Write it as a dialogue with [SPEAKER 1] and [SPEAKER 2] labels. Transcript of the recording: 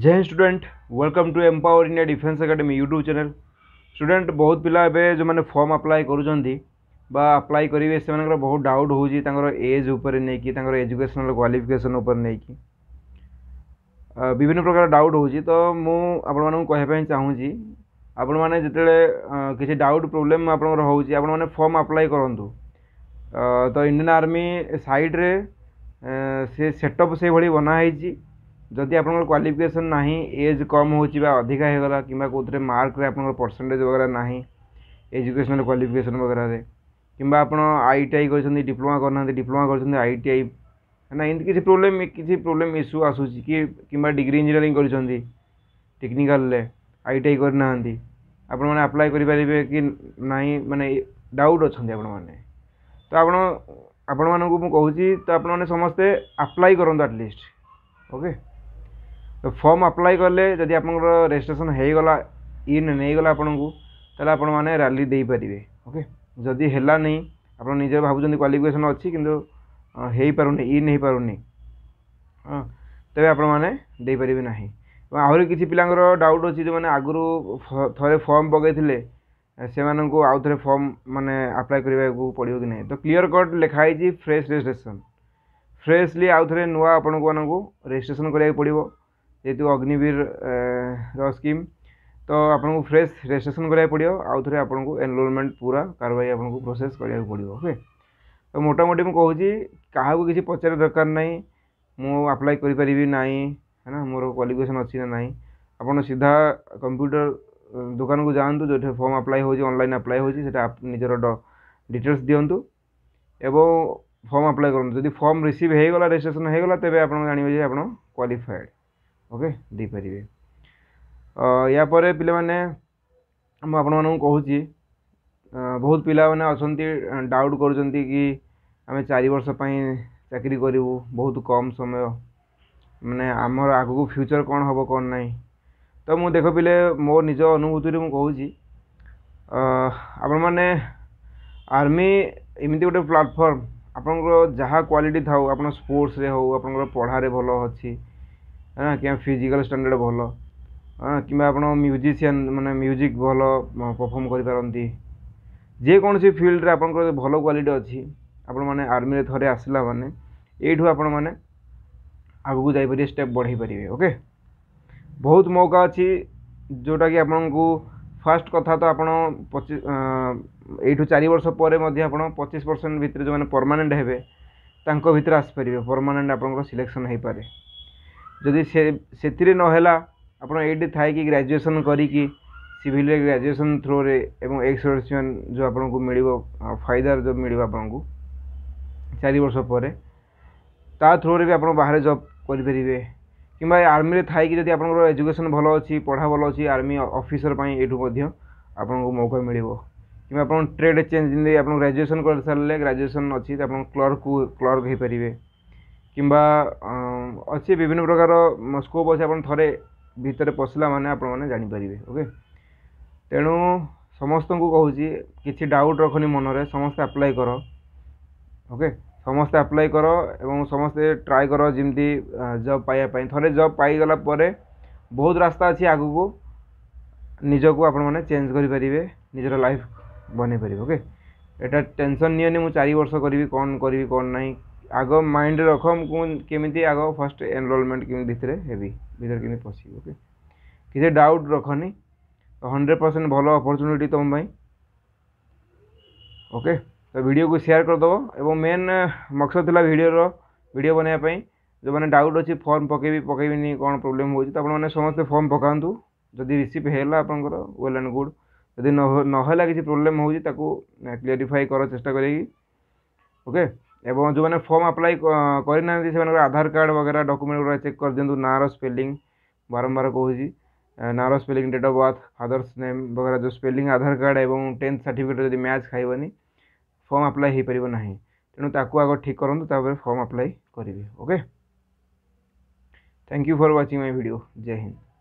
[SPEAKER 1] जय student welcome to empower India defence academy YouTube channel student बहुत पिला ए जो मैंने फर्म आप्लाय करा करेंगे से बहुत डाउट हो एज उपर नहीं एजुकेशनल क्वालिफिकेसन उपर नहीं विभिन्न प्रकार डाउट हो तो मुझे कहवाई चाहिए आपण मैंने जिते किसी डाउट प्रोब्लेम आपर हो फर्म आप्लाय करूँ तो इंडियान आर्मी सैड्रे से सेटअप से भाई बनाई ଯଦି ଆପଣଙ୍କର କ୍ୱାଲିଫିକେସନ୍ ନାହିଁ ଏଜ୍ କମ୍ ହେଉଛି ବା ଅଧିକା ହୋଇଗଲା କିମ୍ବା କେଉଁଥିରେ ମାର୍କରେ ଆପଣଙ୍କର ପରସେଣ୍ଟେଜ୍ ବଗେରା ନାହିଁ ଏଜୁକେସନାଲ୍ କ୍ୱାଲିଫିକେସନ୍ ବଗେରାରେ କିମ୍ବା ଆପଣ ଆଇ ଟି ଆଇ କରିଛନ୍ତି ଡିପ୍ଲୋମା କରିନାହାନ୍ତି ଡିପ୍ଲୋମା କରିଛନ୍ତି ଆଇ ଟି ଆଇ ନା ଏମିତି କିଛି ପ୍ରୋବ୍ଲେମ୍ କିଛି ପ୍ରୋବ୍ଲେମ୍ ଇସ୍ୟୁ ଆସୁଛି କି କିମ୍ବା ଡିଗ୍ରୀ ଇଞ୍ଜିନିୟରିଂ କରିଛନ୍ତି ଟେକ୍ନିକାଲ୍ରେ ଆଇ ଟି ଆଇ କରିନାହାନ୍ତି ଆପଣମାନେ ଆପ୍ଲାଏ କରିପାରିବେ କି ନାହିଁ ମାନେ ଡାଉଟ୍ ଅଛନ୍ତି ଆପଣମାନେ ତ ଆପଣ ଆପଣମାନଙ୍କୁ ମୁଁ କହୁଛି ତ ଆପଣମାନେ ସମସ୍ତେ ଆପ୍ଲାଏ କରନ୍ତୁ ଆଟଲିଷ୍ଟ ଓକେ ଫର୍ମ ଆପ୍ଲାଏ କଲେ ଯଦି ଆପଣଙ୍କର ରେଜିଷ୍ଟ୍ରେସନ୍ ହେଇଗଲା ଇନ୍ ନେଇଗଲା ଆପଣଙ୍କୁ ତାହେଲେ ଆପଣମାନେ ରାଲି ଦେଇପାରିବେ ଓକେ ଯଦି ହେଲାନି ଆପଣ ନିଜେ ଭାବୁଛନ୍ତି କ୍ୱାଲିଫିକେସନ୍ ଅଛି କିନ୍ତୁ ହେଇପାରୁନି ଇନ୍ ହେଇପାରୁନି ହଁ ତେବେ ଆପଣମାନେ ଦେଇପାରିବେ ନାହିଁ ଏବଂ ଆହୁରି କିଛି ପିଲାଙ୍କର ଡାଉଟ୍ ଅଛି ଯେଉଁମାନେ ଆଗରୁ ଥରେ ଫର୍ମ ପକାଇଥିଲେ ସେମାନଙ୍କୁ ଆଉ ଥରେ ଫର୍ମ ମାନେ ଆପ୍ଲାଏ କରିବାକୁ ପଡ଼ିବ କି ନାହିଁ ତ କ୍ଲିଅର୍ କଟ୍ ଲେଖା ହେଇଛି ଫ୍ରେଶ୍ ରେଜିଷ୍ଟ୍ରେସନ୍ ଫ୍ରେଶଲି ଆଉ ଥରେ ନୂଆ ଆପଣଙ୍କୁ ମାନଙ୍କୁ ରେଜିଷ୍ଟ୍ରେସନ୍ କରିବାକୁ ପଡ଼ିବ ଯେହେତୁ ଅଗ୍ନିବୀର ର ସ୍କିମ୍ ତ ଆପଣଙ୍କୁ ଫ୍ରେଶ୍ ରେଜିଷ୍ଟ୍ରେସନ୍ କରିବାକୁ ପଡ଼ିବ ଆଉ ଥରେ ଆପଣଙ୍କୁ ଏନରୋଲମେଣ୍ଟ ପୁରା କାରବାଇ ଆପଣଙ୍କୁ ପ୍ରୋସେସ୍ କରିବାକୁ ପଡ଼ିବ ଓକେ ତ ମୋଟାମୋଟି ମୁଁ କହୁଛି କାହାକୁ କିଛି ପଚାରିବା ଦରକାର ନାହିଁ ମୁଁ ଆପ୍ଲାଏ କରିପାରିବି ନାହିଁ है ना ମୋର କ୍ୱାଲିଫିକେସନ୍ ଅଛି ନା ନାହିଁ ଆପଣ ସିଧା କମ୍ପ୍ୟୁଟର ଦୋକାନକୁ ଯାଆନ୍ତୁ ଯେଉଁଠି ଫର୍ମ ଆପ୍ଲାଏ ହେଉଛି ଅନଲାଇନ୍ ଆପ୍ଲାଏ ହେଉଛି ସେଟା ନିଜର ଡିଟେଲ୍ସ ଦିଅନ୍ତୁ ଏବଂ ଫର୍ମ ଆପ୍ଲାଏ କରନ୍ତୁ ଯଦି ଫର୍ମ ରିସିଭ୍ ହୋଇଗଲା ରେଜିଷ୍ଟ୍ରେସନ୍ ହୋଇଗଲା ତେବେ ଆପଣ ଜାଣିବେ ଯେ ଆପଣ କ୍ୱାଲିଫାଏଡ଼୍ ଓକେ ଦେଇପାରିବେ ୟାପରେ ପିଲାମାନେ ମୁଁ ଆପଣମାନଙ୍କୁ କହୁଛି ବହୁତ ପିଲାମାନେ ଅଛନ୍ତି ଡାଉଟ୍ କରୁଛନ୍ତି କି ଆମେ ଚାରି ବର୍ଷ ପାଇଁ ଚାକିରି କରିବୁ ବହୁତ କମ୍ ସମୟ ମାନେ ଆମର ଆଗକୁ ଫ୍ୟୁଚର୍ କ'ଣ ହେବ କ'ଣ ନାହିଁ ତ ମୁଁ ଦେଖ ପିଲେ ମୋ ନିଜ ଅନୁଭୂତିରୁ ମୁଁ କହୁଛି ଆପଣମାନେ ଆର୍ମି ଏମିତି ଗୋଟେ ପ୍ଲାଟଫର୍ମ ଆପଣଙ୍କର ଯାହା କ୍ୱାଲିଟି ଥାଉ ଆପଣ ସ୍ପୋର୍ଟସରେ ହେଉ ଆପଣଙ୍କର ପଢ଼ାରେ ଭଲ ଅଛି ହଁ କି ଫିଜିକାଲ୍ ଷ୍ଟାଣ୍ଡାର୍ଡ଼ ଭଲ କିମ୍ବା ଆପଣ ମ୍ୟୁଜିସିଆନ୍ ମାନେ ମ୍ୟୁଜିକ୍ ଭଲ ପରଫର୍ମ କରିପାରନ୍ତି ଯେକୌଣସି ଫିଲ୍ଡରେ ଆପଣଙ୍କର ଭଲ କ୍ୱାଲିଟି ଅଛି ଆପଣମାନେ ଆର୍ମିରେ ଥରେ ଆସିଲା ମାନେ ଏଇଠୁ ଆପଣମାନେ ଆଗକୁ ଯାଇପାରିବେ ଷ୍ଟେପ୍ ବଢ଼େଇ ପାରିବେ ଓକେ ବହୁତ ମୌକା ଅଛି ଯେଉଁଟାକି ଆପଣଙ୍କୁ ଫାର୍ଷ୍ଟ କଥା ତ ଆପଣ ପଚିଶ ଏଇଠୁ ଚାରି ବର୍ଷ ପରେ ମଧ୍ୟ ଆପଣ ପଚିଶ ପରସେଣ୍ଟ ଭିତରେ ଯେଉଁମାନେ ପରମାନେଣ୍ଟ ହେବେ ତାଙ୍କ ଭିତରେ ଆସିପାରିବେ ପରମାନେଣ୍ଟ ଆପଣଙ୍କର ସିଲେକ୍ସନ୍ ହେଇପାରେ ଯଦି ସେ ସେଥିରେ ନହେଲା ଆପଣ ଏଇଠି ଥାଇକି ଗ୍ରାଜୁଏସନ୍ କରିକି ସିଭିଲ୍ରେ ଗ୍ରାଜୁଏସନ୍ ଥ୍ରୋରେ ଏବଂ ଏକ୍ସ ସର୍ଭିସମ୍ୟାନ୍ ଯେଉଁ ଆପଣଙ୍କୁ ମିଳିବ ଫାଇଦାର ଯେଉଁ ମିଳିବ ଆପଣଙ୍କୁ ଚାରି ବର୍ଷ ପରେ ତା ଥ୍ରୋରେ ବି ଆପଣ ବାହାରେ ଜବ୍ କରିପାରିବେ କିମ୍ବା ଆର୍ମିରେ ଥାଇକି ଯଦି ଆପଣଙ୍କର ଏଜୁକେସନ୍ ଭଲ ଅଛି ପଢ଼ା ଭଲ ଅଛି ଆର୍ମି ଅଫିସର୍ ପାଇଁ ଏଇଠୁ ମଧ୍ୟ ଆପଣଙ୍କୁ ମୌକା ମିଳିବ କିମ୍ବା ଆପଣ ଟ୍ରେଡ୍ ଚେଞ୍ଜ ଯେମିତି ଆପଣ ଗ୍ରାଜୁଏସନ୍ କରିସାରିଲେ ଗ୍ରାଜୁଏସନ୍ ଅଛି ଆପଣ କ୍ଲର୍କକୁ କ୍ଲର୍କ ହେଇପାରିବେ କିମ୍ବା ଅଛି ବିଭିନ୍ନ ପ୍ରକାର ସ୍କୋପ୍ ଅଛି ଆପଣ ଥରେ ଭିତରେ ପଶିଲା ମାନେ ଆପଣମାନେ ଜାଣିପାରିବେ ଓକେ ତେଣୁ ସମସ୍ତଙ୍କୁ କହୁଛି କିଛି ଡାଉଟ୍ ରଖନି ମନରେ ସମସ୍ତେ ଆପ୍ଲାଏ କର ଓକେ ସମସ୍ତେ ଆପ୍ଲାଏ କର ଏବଂ ସମସ୍ତେ ଟ୍ରାଏ କର ଯେମିତି ଜବ୍ ପାଇବା ପାଇଁ ଥରେ ଜବ୍ ପାଇଗଲା ପରେ ବହୁତ ରାସ୍ତା ଅଛି ଆଗକୁ ନିଜକୁ ଆପଣମାନେ ଚେଞ୍ଜ କରିପାରିବେ ନିଜର ଲାଇଫ୍ ବନେଇ ପାରିବେ ଓକେ ଏଇଟା ଟେନସନ୍ ନିଅନି ମୁଁ ଚାରି ବର୍ଷ କରିବି କ'ଣ କରିବି କ'ଣ ନାହିଁ ଆଗ ମାଇଣ୍ଡରେ ରଖ ମୁଁ କେମିତି ଆଗ ଫାର୍ଷ୍ଟ ଏନରୋଲମେଣ୍ଟ କେମିତି ଭିତରେ ହେବି ଭିତରେ କେମିତି ପଶିବି ଓକେ କିଛି ଡାଉଟ୍ ରଖନି ହଣ୍ଡ୍ରେଡ଼ ପରସେଣ୍ଟ ଭଲ ଅପରଚ୍ୟୁନିଟି ତୁମ ପାଇଁ ଓକେ ତ ଭିଡ଼ିଓକୁ ସେୟାର କରିଦେବ ଏବଂ ମେନ୍ ମକସଦ ଥିଲା ଭିଡ଼ିଓର ଭିଡ଼ିଓ ବନେଇବା ପାଇଁ ଯେଉଁମାନେ ଡାଉଟ୍ ଅଛି ଫର୍ମ ପକେଇବି ପକେଇବିନି କ'ଣ ପ୍ରୋବ୍ଲେମ୍ ହେଉଛି ତ ଆପଣମାନେ ସମସ୍ତେ ଫର୍ମ ପକାନ୍ତୁ ଯଦି ରିସିଭ୍ ହେଲା ଆପଣଙ୍କର ୱେଲ୍ ଆଣ୍ଡ ଗୁଡ଼୍ ଯଦି ନହେଲା କିଛି ପ୍ରୋବ୍ଲେମ୍ ହେଉଛି ତାକୁ କ୍ଲାରିଫାଏ କର ଚେଷ୍ଟା କରିକି ଓକେ ଏବଂ ଯେଉଁମାନେ ଫର୍ମ ଆପ୍ଲାଏ କରିନାହାନ୍ତି ସେମାନଙ୍କର ଆଧାର କାର୍ଡ଼ ବଗେରା ଡକ୍ୟୁମେଣ୍ଟ ଗୁଡ଼ା ଚେକ୍ କରିଦିଅନ୍ତୁ ନାଁର ସ୍ପେଲିଂ ବାରମ୍ବାର କହୁଛି ନାଁର spelling date of birth father's name ବଗେରା ଯେଉଁ ସ୍ପେଲିଂ ଆଧାର କାର୍ଡ଼ ଏବଂ ଟେନ୍ଥ ସାର୍ଟିଫିକେଟ୍ ଯଦି ମ୍ୟାଚ୍ ଖାଇବନି ଫର୍ମ ଆପ୍ଲାଏ ହୋଇପାରିବ ନାହିଁ ତେଣୁ ତାକୁ ଆଗ ଠିକ୍ କରନ୍ତୁ ତାପରେ ଫର୍ମ ଆପ୍ଲାଏ କରିବେ okay thank you for watching my video ଜୟ ହିନ୍ଦ